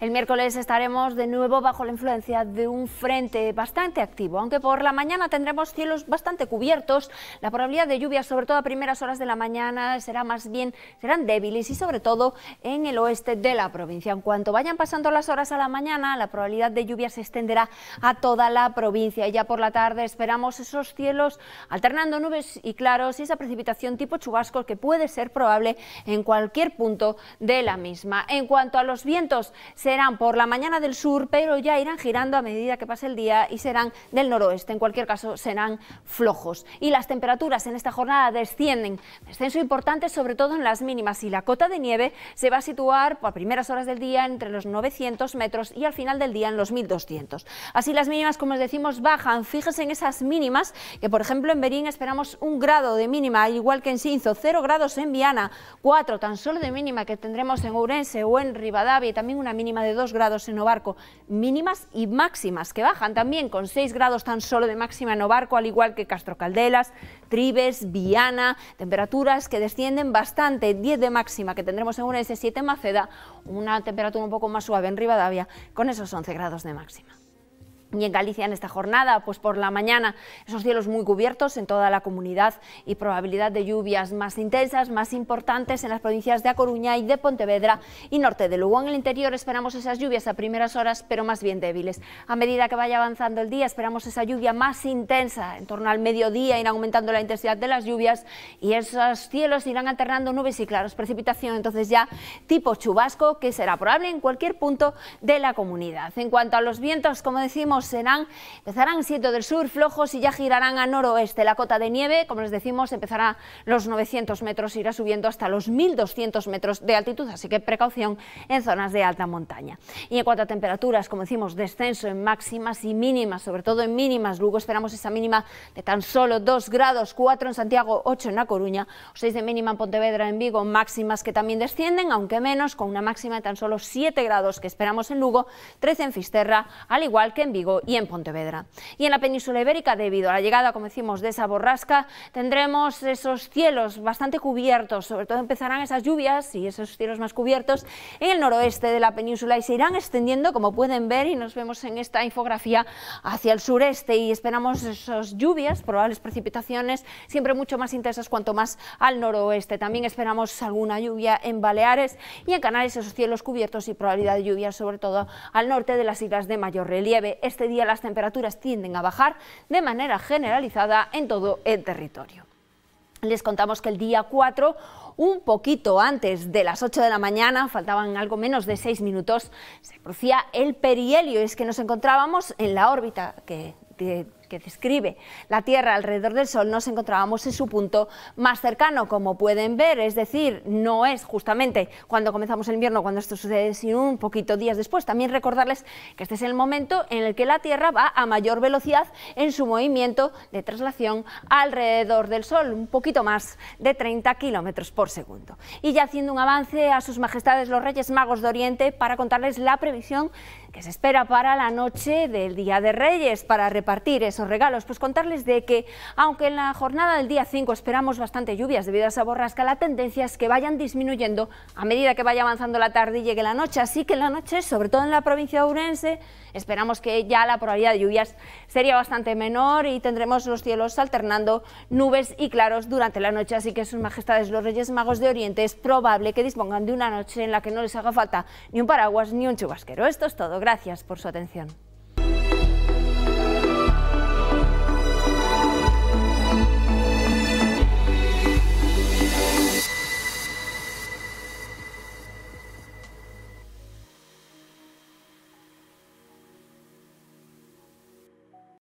El miércoles estaremos de nuevo bajo la influencia de un frente bastante activo, aunque por la mañana tendremos cielos bastante cubiertos. La probabilidad de lluvias, sobre todo a primeras horas de la mañana, será más bien serán débiles y sobre todo en el oeste de la provincia. En cuanto vayan pasando las horas a la mañana, la probabilidad de lluvias se extenderá a toda la provincia y ya por la tarde esperamos esos cielos alternando nubes y claros y esa precipitación tipo chubasco que puede ser probable en cualquier punto de la misma. En cuanto a los vientos, se serán por la mañana del sur, pero ya irán girando a medida que pase el día y serán del noroeste. En cualquier caso, serán flojos. Y las temperaturas en esta jornada descienden. Descenso importante, sobre todo en las mínimas. Y la cota de nieve se va a situar a primeras horas del día entre los 900 metros y al final del día en los 1200. Así las mínimas, como os decimos, bajan. Fíjense en esas mínimas, que por ejemplo en Berín esperamos un grado de mínima, igual que en Sinzo, 0 grados en Viana, 4 tan solo de mínima que tendremos en Ourense o en Rivadavia y también una mínima de 2 grados en Obarco, mínimas y máximas que bajan también con 6 grados tan solo de máxima en Obarco, al igual que Castro Caldelas, Tribes, Viana, temperaturas que descienden bastante, 10 de máxima que tendremos en una S7 Maceda, una temperatura un poco más suave en Rivadavia, con esos 11 grados de máxima. Y en Galicia en esta jornada, pues por la mañana, esos cielos muy cubiertos en toda la comunidad y probabilidad de lluvias más intensas, más importantes en las provincias de A Coruña y de Pontevedra y norte de Lugo. En el interior esperamos esas lluvias a primeras horas, pero más bien débiles. A medida que vaya avanzando el día, esperamos esa lluvia más intensa, en torno al mediodía, irá aumentando la intensidad de las lluvias y esos cielos irán alternando nubes y claros, precipitación entonces ya tipo chubasco que será probable en cualquier punto de la comunidad. En cuanto a los vientos, como decimos, serán, empezarán siendo del sur flojos y ya girarán a noroeste. La cota de nieve, como les decimos, empezará los 900 metros, irá subiendo hasta los 1200 metros de altitud, así que precaución en zonas de alta montaña. Y en cuanto a temperaturas, como decimos, descenso en máximas y mínimas, sobre todo en mínimas. Luego esperamos esa mínima de tan solo 2 grados, 4 en Santiago, 8 en La Coruña, 6 de mínima en Pontevedra, en Vigo, máximas que también descienden, aunque menos, con una máxima de tan solo 7 grados que esperamos en Lugo, 13 en Fisterra, al igual que en Vigo y en Pontevedra. Y en la península ibérica, debido a la llegada, como decimos, de esa borrasca, tendremos esos cielos bastante cubiertos, sobre todo empezarán esas lluvias y esos cielos más cubiertos en el noroeste de la península y se irán extendiendo, como pueden ver, y nos vemos en esta infografía, hacia el sureste y esperamos esas lluvias, probables precipitaciones, siempre mucho más intensas cuanto más al noroeste. También esperamos alguna lluvia en Baleares y en Canarias, esos cielos cubiertos y probabilidad de lluvias sobre todo al norte de las islas de mayor relieve. Este este día las temperaturas tienden a bajar de manera generalizada en todo el territorio. Les contamos que el día 4, un poquito antes de las 8 de la mañana, faltaban algo menos de 6 minutos, se producía el perihelio. Es que nos encontrábamos en la órbita que que describe la Tierra alrededor del Sol, nos encontrábamos en su punto más cercano, como pueden ver, es decir, no es justamente cuando comenzamos el invierno, cuando esto sucede, sino un poquito días después. También recordarles que este es el momento en el que la Tierra va a mayor velocidad en su movimiento de traslación alrededor del Sol, un poquito más de 30 kilómetros por segundo. Y ya haciendo un avance a sus majestades los Reyes Magos de Oriente para contarles la previsión que se espera para la noche del Día de Reyes, para repartir esos regalos? Pues contarles de que, aunque en la jornada del día 5 esperamos bastante lluvias debido a esa borrasca, la tendencia es que vayan disminuyendo a medida que vaya avanzando la tarde y llegue la noche. Así que en la noche, sobre todo en la provincia de Urense, esperamos que ya la probabilidad de lluvias sería bastante menor y tendremos los cielos alternando nubes y claros durante la noche. Así que sus majestades los Reyes Magos de Oriente es probable que dispongan de una noche en la que no les haga falta ni un paraguas ni un chubasquero. Esto es todo. Gracias por su atención.